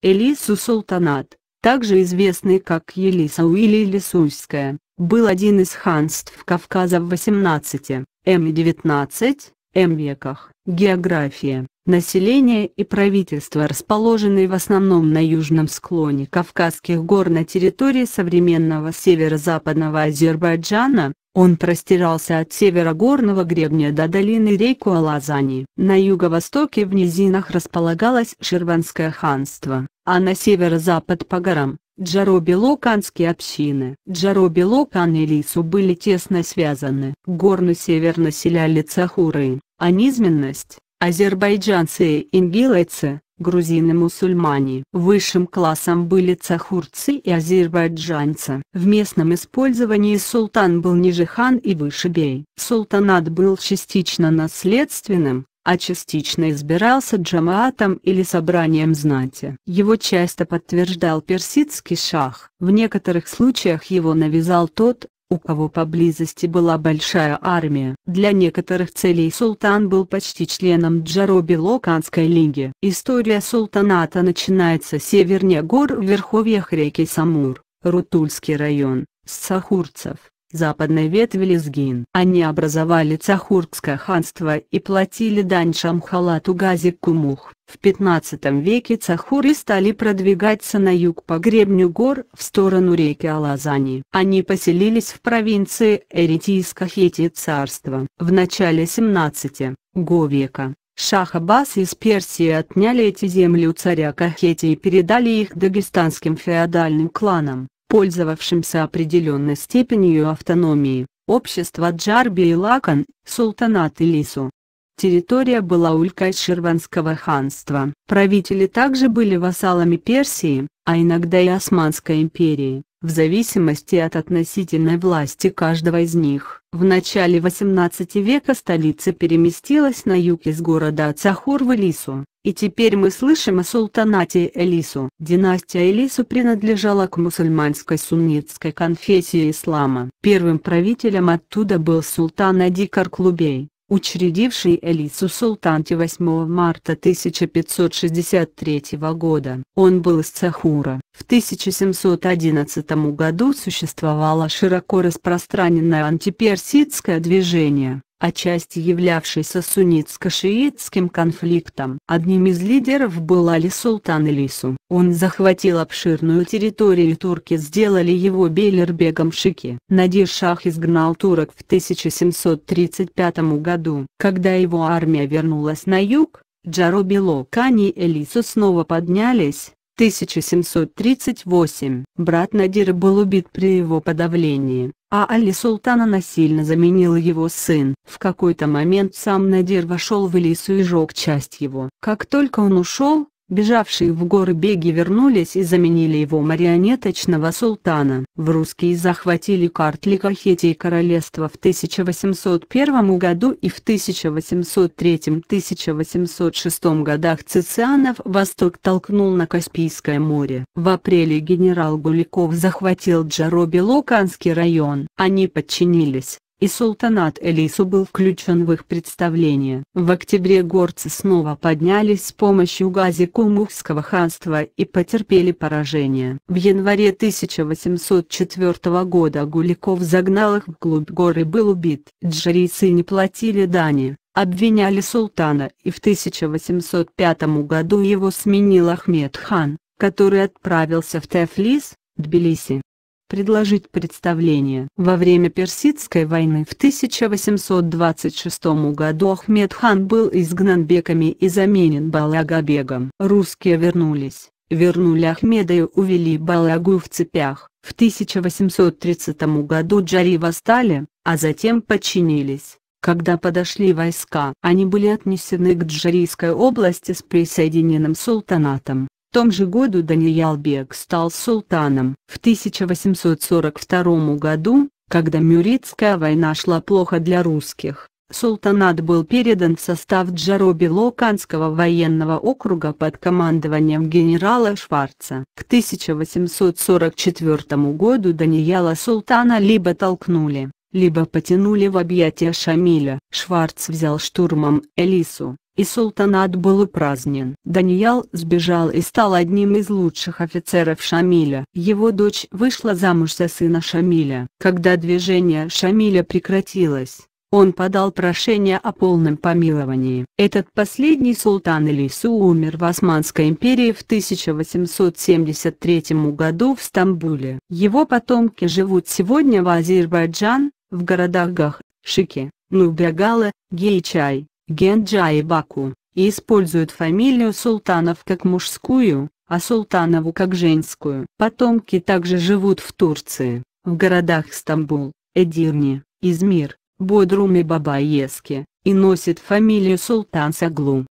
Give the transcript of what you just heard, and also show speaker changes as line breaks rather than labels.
Элису Султанат, также известный как Елисау или Елисуйская, был один из ханств Кавказа в 18, М19, М веках. География Население и правительство, расположенные в основном на южном склоне Кавказских гор на территории современного северо-западного Азербайджана, он простирался от севера горного гребня до долины реку Алазани. На юго-востоке в низинах располагалось Ширванское ханство, а на северо-запад по горам – Джаро-Белоканские общины. Джаро-Белокан и Лису были тесно связаны. Горну север населяли цахуры, а низменность Азербайджанцы и ингилайцы, грузины-мусульмане. Высшим классом были цахурцы и азербайджанцы. В местном использовании султан был ниже хан и выше бей. Султанат был частично наследственным, а частично избирался джамаатом или собранием знати. Его часто подтверждал персидский шах. В некоторых случаях его навязал тот, у кого поблизости была большая армия. Для некоторых целей султан был почти членом Джароби-Локанской лиги. История султаната начинается севернее гор в верховьях реки Самур, Рутульский район, с сахурцев западной ветви Лизгин, Они образовали Цахургское ханство и платили дань Шамхалату Гази Кумух. В 15 веке цахуры стали продвигаться на юг по гребню гор в сторону реки Алазани. Они поселились в провинции Эритийско-Хетии царства. В начале 17 века Шах Аббас из Персии отняли эти земли у царя Кахети и передали их дагестанским феодальным кланам пользовавшимся определенной степенью автономии, общества Джарби и Лакан, султанат Илису. Территория была улькой Ширванского ханства. Правители также были вассалами Персии, а иногда и Османской империи в зависимости от относительной власти каждого из них. В начале XVIII века столица переместилась на юг из города Цахур в Элису, и теперь мы слышим о султанате Элису. Династия Элису принадлежала к мусульманской суннитской конфессии ислама. Первым правителем оттуда был султан Адикар Клубей учредивший Элису Султанте 8 марта 1563 года. Он был из Цахура, 1711 году существовало широко распространенное антиперсидское движение, отчасти являвшееся суннитско-шиитским конфликтом. Одним из лидеров был Али Султан Илису. Он захватил обширную территорию и турки сделали его бейлербегом Шики. Надир Шах изгнал турок в 1735 году. Когда его армия вернулась на юг, Джаробило, Кани и Элису снова поднялись, 1738. Брат Надира был убит при его подавлении, а Али Султана насильно заменил его сын. В какой-то момент сам Надир вошел в Элису и сжег часть его. Как только он ушел, Бежавшие в горы беги вернулись и заменили его марионеточного султана. В русские захватили картли Кахетии королевства в 1801 году и в 1803-1806 годах Цицианов восток толкнул на Каспийское море. В апреле генерал Гуликов захватил Джаро-Белоканский район. Они подчинились, и султанат Элису был включен в их представление. В октябре горцы снова поднялись с помощью гази Кумухского ханства и потерпели поражение. В январе 1804 года Гуликов загнал их вглубь горы и был убит. Джарийцы не платили дани, обвиняли султана и в 1805 году его сменил Ахмед хан, который отправился в Тефлис, Тбилиси предложить представление. Во время Персидской войны в 1826 году Ахмед хан был изгнан беками и заменен Балагабегом. Русские вернулись, вернули Ахмеда и увели Балагу в цепях. В 1830 году джари восстали, а затем подчинились. Когда подошли войска, они были отнесены к Джарийской области с присоединенным султанатом. В том же году Даниялбек стал султаном. В 1842 году, когда Мюритская война шла плохо для русских, султанат был передан в состав Джаро-Белоканского военного округа под командованием генерала Шварца. К 1844 году Данияла султана либо толкнули, либо потянули в объятия Шамиля. Шварц взял штурмом Элису, и султанат был упразднен. Даниял сбежал и стал одним из лучших офицеров Шамиля. Его дочь вышла замуж за сына Шамиля. Когда движение Шамиля прекратилось, он подал прошение о полном помиловании. Этот последний султан Элису умер в Османской империи в 1873 году в Стамбуле. Его потомки живут сегодня в Азербайджан, в городах Гах, Шике, Нубягала, Гейчай, Генджа и Баку, и используют фамилию султанов как мужскую, а султанову как женскую. Потомки также живут в Турции, в городах Стамбул, Эдирне, Измир, Бодрум и Бабаеске, и носят фамилию султан Саглу.